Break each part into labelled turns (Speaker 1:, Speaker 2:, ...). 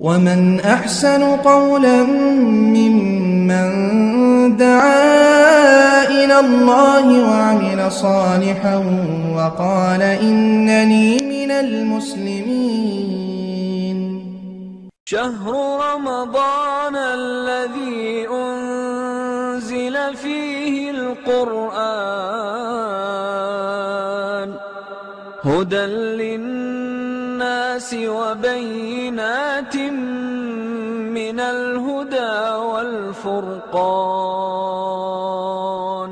Speaker 1: ومن أحسن قولا ممن دعا إلى الله وعمل صالحا وقال إنني من المسلمين شهر رمضان الذي أنزل فيه القرآن هدى للناس وبينات من الهدى والفرقان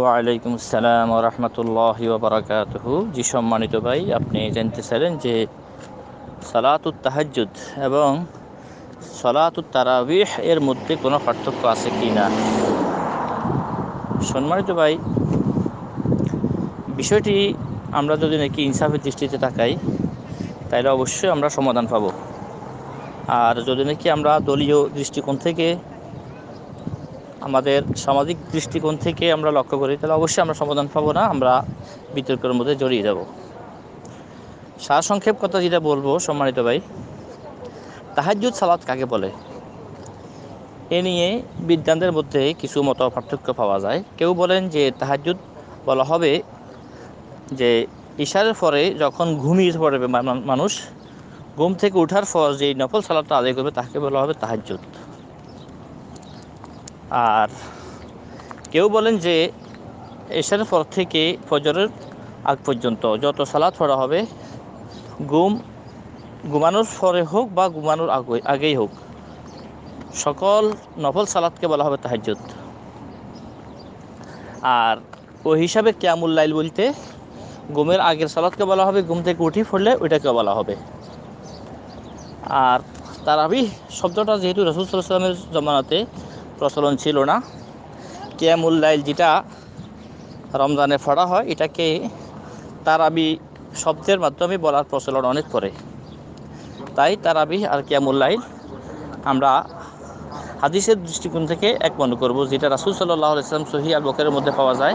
Speaker 1: ওয়ালাইকুম আসসালাম রহমতুল্লাহ ওবরাকাতহ জি সম্মানিত ভাই আপনি জানতে চাইলেন যে সালাতুত তাহাজুদ এবং সলাতুত তারাবিহ এর মধ্যে কোনো পার্থক্য আছে কি না সম্মানিত ভাই বিষয়টি আমরা যদি নাকি ইনসাফের দৃষ্টিতে তাকাই তাইলে অবশ্যই আমরা সমাধান পাব আর যদি নাকি আমরা দলীয় দৃষ্টিকোণ থেকে আমাদের সামাজিক দৃষ্টিকোণ থেকে আমরা লক্ষ্য করি তাহলে অবশ্যই আমরা সমাধান পাবো না আমরা বিতর্কের মধ্যে জড়িয়ে যাব সার সংক্ষেপ কথা যেটা বলবো সম্মানিত ভাই তাহাজুদ সালাদ কাকে বলে এ নিয়ে বিদ্যানদের মধ্যে কিছু মত পার্থক্য পাওয়া যায় কেউ বলেন যে তাহাজুদ বলা হবে যে ইশারের পরে যখন ঘুমিয়ে পড়বে মানুষ ঘুম থেকে ওঠার পর যে নফল সালাদটা আদায় করবে তাকে বলা হবে তাহাজ্জুদ আর কেউ বলেন যে এশারের পর থেকে ফজরের আগ পর্যন্ত যত সালাদ পড়া হবে ঘুম ঘুমানোর পরে হোক বা ঘুমানোর আগে আগেই হোক সকল নফল সালাদকে বলা হবে তাহাজ্জুদ আর ওই হিসাবে ক্যামুল লাইল বলতে ঘুমের আগের সালাদকে বলা হবে ঘুম থেকে উঠি পড়লে ওইটাকে বলা হবে আর তারাবি শব্দটা যেহেতু রসুল সাল্লামের জমানাতে প্রচলন ছিল না কেয়ামুল যেটা রমজানে ফড়া হয় এটাকে তারাবি শব্দের মাধ্যমে বলার প্রচলন অনেক পরে তাই তারাবি আর কেয়ামুল আমরা হাদিসের দৃষ্টিকোণ থেকে এক মনে করবো যেটা রাসুল সাল্লাহ ইসলাম সহি আল বকের মধ্যে পাওয়া যায়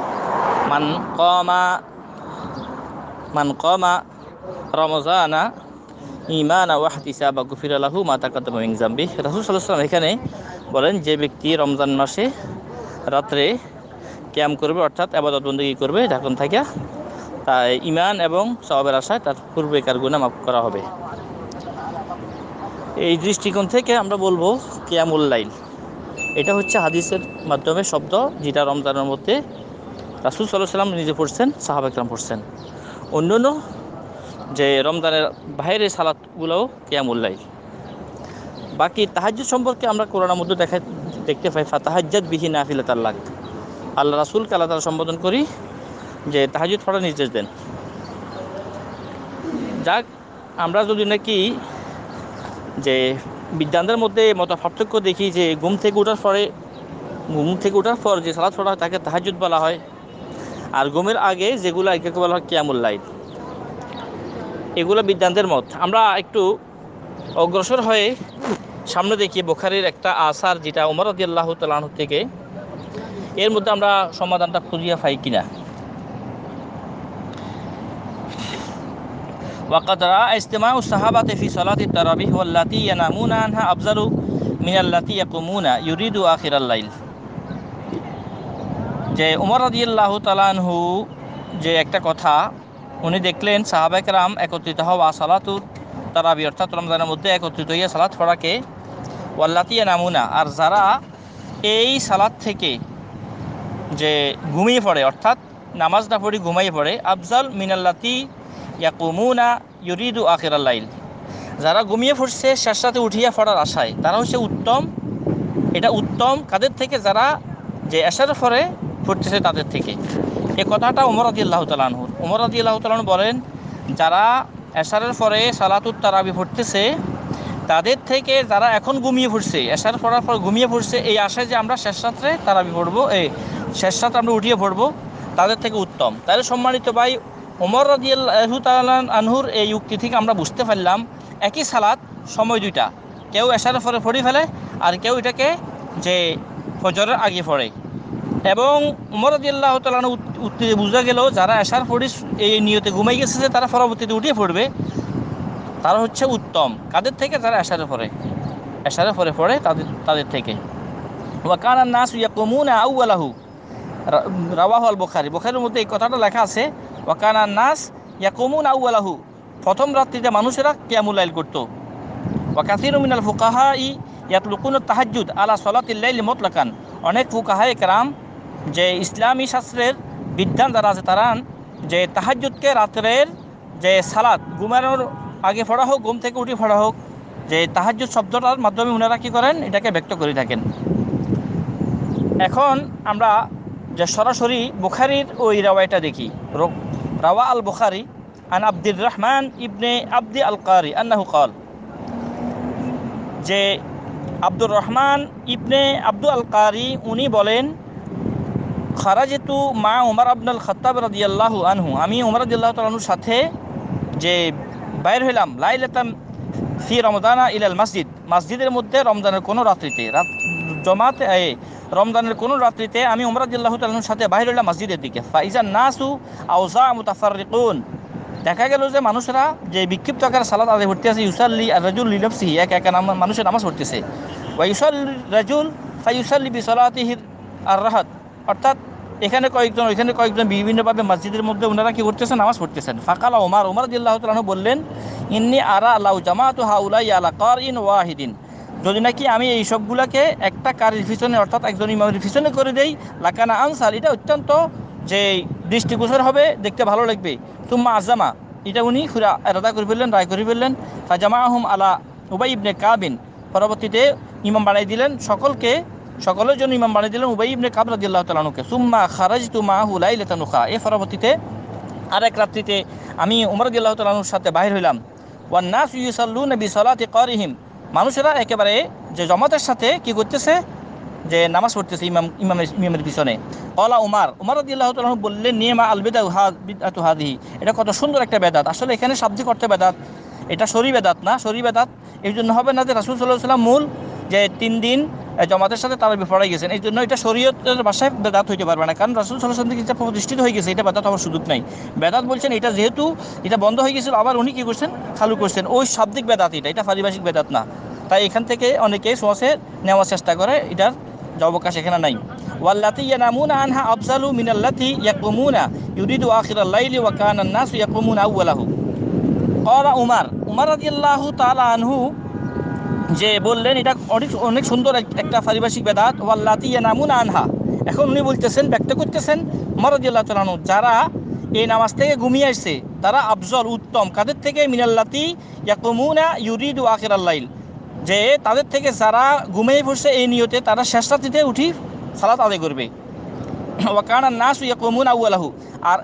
Speaker 1: মান কমা মান কমা রমজানা ইমান ওয়াহতিসা বা গুফির আলাহু মাতা কাতম জাম্বি রাসুল সাল্লাম এখানে বলেন যে ব্যক্তি রমজান মাসে রাত্রে ক্যাম করবে অর্থাৎ আবাদত বন্দী করবে ঢাকন থাকে তা ইমান এবং সবাবের আশায় তার পূর্বেকার গুণা মাফ করা হবে এই দৃষ্টিকোণ থেকে আমরা বলবো ক্যাম লাইল এটা হচ্ছে হাদিসের মাধ্যমে শব্দ যেটা রমজানের মধ্যে রাসুল সাল্লাহ সাল্লাম নিজে পড়ছেন সাহাবাকরাম পড়ছেন অন্য যে রমজানের বাইরের সালাদগুলোও কেয়ামুল্লাই বাকি তাহাজ সম্পর্কে আমরা করোনার মধ্যে দেখা দেখতে পাই ফাতাহাজ্জাদ বিহীন নাফিলা তাল্লাক আল্লাহ রাসুলকে আল্লাহ তারা সম্বোধন করি যে তাহাজ পড়ার নির্দেশ দেন যাক আমরা যদি নাকি যে বিদ্যানদের মধ্যে মত পার্থক্য দেখি যে ঘুম থেকে ওঠার পরে ঘুম থেকে ওঠার পর যে সালাদ পড়া হয় তাকে তাহাজুদ বলা হয় আর ঘুমের আগে যেগুলো একে বলা হয় ক্যামুল লাইট এগুলো বিদ্যান্তের মত আমরা একটু অগ্রসর হয়ে সামনে দেখি বোখারির একটা আসার যেটা ওমর আল্লাহ তালাহ থেকে এর মধ্যে আমরা সমাধানটা খুঁজিয়া পাই কিনা ওয়াকাতরা وقد راى اجتماع الصحابه في صلاه التراويح والتي ينامون عنها افضل من التي يقومون ইউরিদু اخر الليل যে উমর রাজিয়াল্লাহ তালানহু যে একটা কথা উনি দেখলেন সাহাবাকরাম একত্রিত হওয়া সালাতুর তারাবি অর্থাৎ রমজানের মধ্যে একত্রিত হইয়া সালাত পড়াকে ওয়াল্লাতিয়া নামুনা আর যারা এই সালাত থেকে যে ঘুমিয়ে পড়ে অর্থাৎ নামাজ না পড়ি ঘুমাইয়ে পড়ে আফজাল মিনাল্লাতি ইয়াকুমুনা ইউরিদু আখিরাল্লাইল যারা ঘুমিয়ে ফুটছে শেষ রাতে উঠিয়া পড়ার আশায় তারা হচ্ছে উত্তম এটা উত্তম কাদের থেকে যারা যে এসার ফরে ফুটতেছে তাদের থেকে এ কথাটা উমর আদি আল্লাহ তালাহুর উমর আদি আল্লাহ বলেন যারা এশারের পরে সালাতুত তারাবি ফুটতেছে তাদের থেকে যারা এখন ঘুমিয়ে ফুটছে এসার পড়ার পর ঘুমিয়ে ফুটছে এই আশায় যে আমরা শেষ রাত্রে তারাবি পড়বো এই শেষ রাত্রে আমরা উঠিয়ে পড়বো তাদের থেকে উত্তম তাহলে সম্মানিত ভাই ওমর রাজিয়াল্লাহু আনহুর এই উক্তি থেকে আমরা বুঝতে পারলাম একই সালাত সময় দুইটা কেউ এসারের পরে ফড়ি ফেলে আর কেউ এটাকে যে ফজরের আগে পড়ে এবং মরদিল্লাহ তালানো উঠতে বোঝা গেল যারা এশার পরে এই নিয়তে ঘুমাই গেছে যে তারা পরবর্তীতে উঠিয়ে পড়বে তারা হচ্ছে উত্তম কাদের থেকে যারা এশারে পড়ে এশারে পরে পড়ে তাদের তাদের থেকে ওয়াকানা নাস আউ আলাহু রাওয়াহ আল বোখারি বোখারির মধ্যে এই কথাটা লেখা আছে ওয়াকানা নাস আউ আলাহু প্রথম রাত্রিতে মানুষেরা ক্যামুলাইল করতো ওয়াকাসির মিনাল ফুকাহা ই লুকুন তাহাজুদ আলা সলাতিল্লাইল মতলাকান অনেক ফুকাহা একরাম যে ইসলামী শাস্ত্রের বিদ্যান যারা আছে তারা যে তাহাজুদকে রাত্রের যে সালাদ ঘুমানোর আগে ফড়া হোক ঘুম থেকে উঠে ফড়া হোক যে তাহাজুদ শব্দটার মাধ্যমে ওনারা কী করেন এটাকে ব্যক্ত করে থাকেন এখন আমরা যে সরাসরি বুখারির ওই রাওয়াইটা দেখি রাওয়া আল বুখারি আন আব্দুর রহমান ইবনে আব্দি আল কারি আন্না কল যে আব্দুর রহমান ইবনে আব্দুল আল কারি উনি বলেন খারাজেতু মা উমর আবনুল খতাব রাজিয়াল্লাহ আনহু আমি উমর রদিয়াল্লাহ তালুর সাথে যে বাইর হইলাম লাইলাতাম ফি রমদানা ইলাল মসজিদ মসজিদের মধ্যে রমজানের কোনো রাত্রিতে রাত জমাতে রমজানের কোনো রাত্রিতে আমি উমর রদিয়াল্লাহ তালুর সাথে বাইর হইলাম মসজিদের দিকে ফাইজা নাসু আউজা মুতাফারিকুন দেখা গেল যে মানুষেরা যে বিক্ষিপ্ত আকারে সালাদ আদায় ভর্তি আছে ইউসাল্লি আর রাজুল লিলফসি এক এক মানুষের নামাজ ভর্তিছে ওয়াইসাল রাজুল ফাইসাল্লি বিসলাতিহির আর রাহাত অর্থাৎ এখানে কয়েকজন ওইখানে কয়েকজন বিভিন্নভাবে মসজিদের মধ্যে ওনারা কি করতেছেন নামাজ পড়তেছেন ফাকালা ওমার ওমর জিল্লাহ তালু বললেন ইন্নি আরা আল্লাহ জামাত হাউলাই আলা কর ইন ওয়াহিদিন যদি নাকি আমি এই সবগুলাকে একটা কারির পিছনে অর্থাৎ একজন ইমামের পিছনে করে দেই লাকানা আনসার এটা অত্যন্ত যে দৃষ্টিগোচর হবে দেখতে ভালো লাগবে তুমা আজামা এটা উনি খুরা রাদা করে ফেললেন রায় করে ফেললেন ফাজামা আহম আলা উবাই ইবনে কাবিন পরবর্তীতে ইমাম বানাই দিলেন সকলকে সকলের জন্য ইমাম বানিয়ে দিলেন উবাই ইবনে কাবরাদ আল্লাহ তালুকে সুম্মা খারাজ তুমা হুলাই লেতানুখা এ পরবর্তীতে আর এক রাত্রিতে আমি উমর আল্লাহ তালুর সাথে বাহির হইলাম ওয়ান নাস ইউসাল্লু নবী তে করিহিম মানুষেরা একেবারে যে জমাতের সাথে কি করতেছে যে নামাজ পড়তেছে ইমাম ইমামের ইমামের পিছনে কলা উমার উমার আল্লাহ তালু বললেন নিয়েমা আল বেদা বিদাতু হাদি এটা কত সুন্দর একটা বেদাত আসলে এখানে সাবজি করতে বেদাত এটা শরী বেদাত না শরী বেদাত এই জন্য হবে না যে রাসুল সাল্লাহ সাল্লাম মূল যে তিন দিন জমাতের সাথে তারা বিফরাই গেছেন এই জন্য এটা শরীয়তের ভাষায় বেদাত হইতে পারবে না কারণ রাসুল সাল্লাহ থেকে এটা প্রতিষ্ঠিত হয়ে গেছে এটা বেদাত হওয়ার সুযোগ নাই বেদাত বলছেন এটা যেহেতু এটা বন্ধ হয়ে গেছিল আবার উনি কী করছেন চালু করছেন ওই শাব্দিক বেদাত এটা এটা পারিভাষিক বেদাত না তাই এখান থেকে অনেকে সোয়াসে নেওয়ার চেষ্টা করে এটার অবকাশ এখানে নাই ওয়াল্লাতি ইয়ানামুনা আনহা আফজালু মিনাল্লাতি ইয়াকুমুনা ইউরিদু আখিরাল লাইলি ওয়া কানান নাসু ইয়াকুমুনা আউওয়ালাহু ক্বালা উমার উমার রাদিয়াল্লাহু তাআলা আনহু যে বললেন এটা অনেক অনেক সুন্দর একটা পারিভাষিক বেদাত ওয়াল্লাতি নামুন আনহা এখন উনি বলতেছেন ব্যক্ত করতেছেন মরদিয়াল্লাহ তালানু যারা এই নামাজ থেকে ঘুমিয়ে আসছে তারা আফজল উত্তম কাদের থেকে মিনাল্লাতি ইয়াকুমুনা ইউরিদ আখির আল্লাইল যে তাদের থেকে যারা ঘুমিয়ে পড়ছে এই নিয়তে তারা শেষ উঠি সালাত আদায় করবে ওয়াকানা নাস ইয়াকুমুন আউআলাহু আর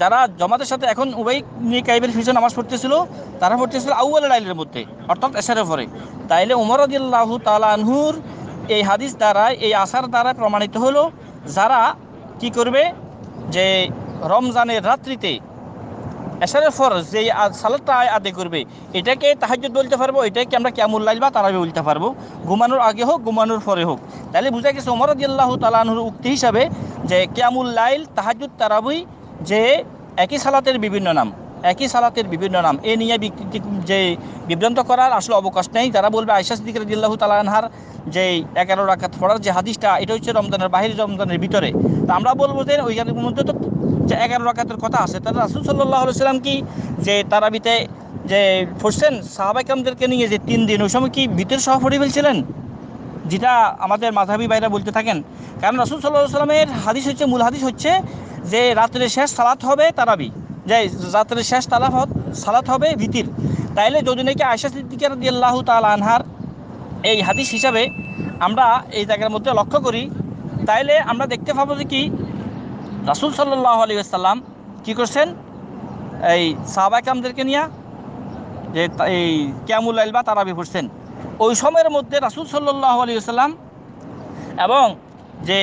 Speaker 1: যারা জমাতের সাথে এখন উভয় নিয়ে কাইবের ফিজে নামাজ পড়তেছিল তারা পড়তেছিল আউ্বাল ডাইলের মধ্যে অর্থাৎ এসারে পরে তাইলে উমর আদিল্লাহ তালানহুর আনহুর এই হাদিস দ্বারা এই আসার দ্বারা প্রমাণিত হলো যারা কি করবে যে রমজানের রাত্রিতে এসারের ফর যে সালাদটা আদে করবে এটাকে তাহাজ বলতে পারবো এটাকে আমরা কেমন লাইল বা তারাবি বলতে পারবো ঘুমানোর আগে হোক ঘুমানোর পরে হোক তাহলে বুঝা গেছে ওমর আদিল্লাহ তালানহুর উক্তি হিসাবে যে কেমন লাইল তাহাজুদ তারাবুই যে একই সালাতের বিভিন্ন নাম একই সালাতের বিভিন্ন নাম এ নিয়ে যে বিভ্রান্ত করার আসলে অবকাশ নেই তারা বলবে আয়সা সিদ্দিক রাজিল্লাহ তালাহার যে এগারো রাখাত পড়ার যে হাদিসটা এটা হচ্ছে রমজানের বাহির রমজানের ভিতরে তা আমরা বলবো যে ওইখানের মধ্যে তো যে এগারো রাখাতের কথা আছে তারা রাসুল সাল্লাহ সাল্লাম কি যে তারাবিতে যে পড়ছেন সাহাবাইকামদেরকে নিয়ে যে তিন দিন ওই সময় কি ভিতর সহ পড়ে ফেলছিলেন যেটা আমাদের মাধাবী ভাইরা বলতে থাকেন কারণ রাসুল সাল্লাহ সাল্লামের হাদিস হচ্ছে মূল হাদিস হচ্ছে যে রাত্রের শেষ সালাত হবে তারাবি যে রাত্রের শেষ তালাফ সালাত হবে ভিতির তাইলে যদি নাকি আয়সা সিদ্দিকার দিয়াল্লাহ তাল আনহার এই হাদিস হিসাবে আমরা এই জায়গার মধ্যে লক্ষ্য করি তাইলে আমরা দেখতে পাবো যে কি রাসুল সাল্লাহ আলী আসাল্লাম কী করছেন এই সাহাবাকামদেরকে নিয়ে যে এই ক্যামুল আইল বা তারাবি পড়ছেন ওই সময়ের মধ্যে রাসুল সাল্লাহ আলী এবং যে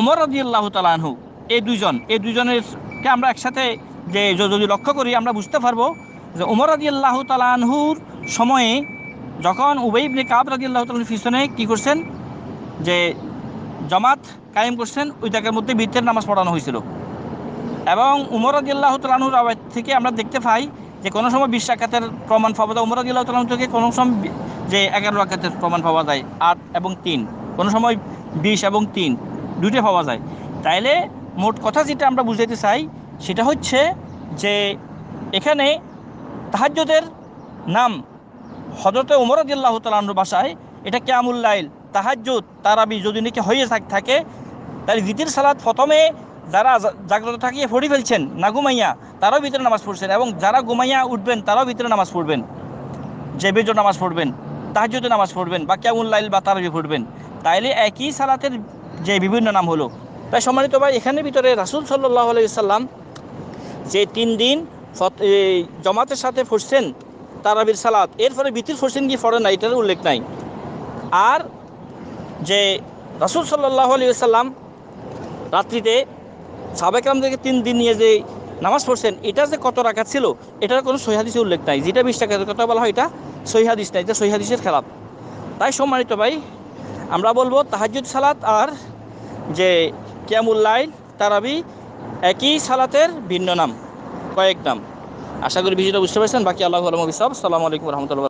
Speaker 1: উমর রদি আল্লাহ তালাহু এই দুইজন এই দুইজনেরকে আমরা একসাথে যে যদি লক্ষ্য করি আমরা বুঝতে পারবো যে উমর রদি আল্লাহ তালাহুর সময়ে যখন উবেইবনে কাব রাজি আল্লাহ তালুর কী করছেন যে জমাত কায়েম করছেন ওইটাকের মধ্যে বৃত্তের নামাজ পড়ানো হয়েছিল এবং উমর রাজি আল্লাহ তালাহুর থেকে আমরা দেখতে পাই যে কোনো সময় বিশ আকাতের প্রমাণ পাওয়া যায় উমরা দিল্লাহ তালাম থেকে কোনো সময় যে এগারো আকাতের প্রমাণ পাওয়া যায় আট এবং তিন কোনো সময় বিশ এবং তিন দুইটা পাওয়া যায় তাইলে মোট কথা যেটা আমরা বুঝাইতে চাই সেটা হচ্ছে যে এখানে তাহাজ্যদের নাম হজরতে উমর আদিল্লাহ তালাহর বাসায় এটা ক্যামুল্লাইল তাহাজ্জুদ তারাবি যদি নাকি হয়ে থাকে তাহলে রীতির সালাদ প্রথমে যারা জাগ্রত থাকিয়ে ফড়ি ফেলছেন না ঘুমাইয়া তারাও ভিতরে নামাজ পড়ছেন এবং যারা ঘুমাইয়া উঠবেন তারাও ভিতরে নামাজ পড়বেন বেজর নামাজ পড়বেন যদি নামাজ পড়বেন বা কেমন লাইল বা তারাবি পড়বেন তাইলে একই সালাতের যে বিভিন্ন নাম হলো তাই সম্মানিত ভাই এখানে ভিতরে রাসুল সাল্লাহ আলাইসাল্লাম যে তিন দিন জমাতের সাথে ফুটছেন তারাবির সালাত এরপরে বিতির ফুরসেন কি ফরে না এটার উল্লেখ নাই আর যে রাসুল সাল্লাহ আলিয়াল্লাম রাত্রিতে সাবেকরামদেরকে তিন দিন নিয়ে যে নামাজ পড়ছেন এটা যে কত রাখা ছিল এটার কোনো সহিহাদিসে উল্লেখ নাই যেটা বিশ টাকার কথা বলা হয় এটা সহিহাদিস নাই এটা সহিহাদিসের খেলাপ তাই সম্মানিত ভাই আমরা বলবো তাহাজুদ সালাত আর যে লাইল তারাবি একই সালাতের ভিন্ন নাম কয়েক নাম আশা করি বিষয়টা বুঝতে পারছেন বাকি আল্লাহ আলম সালাম সালামু আলাইকুম রহমতুল্লাহ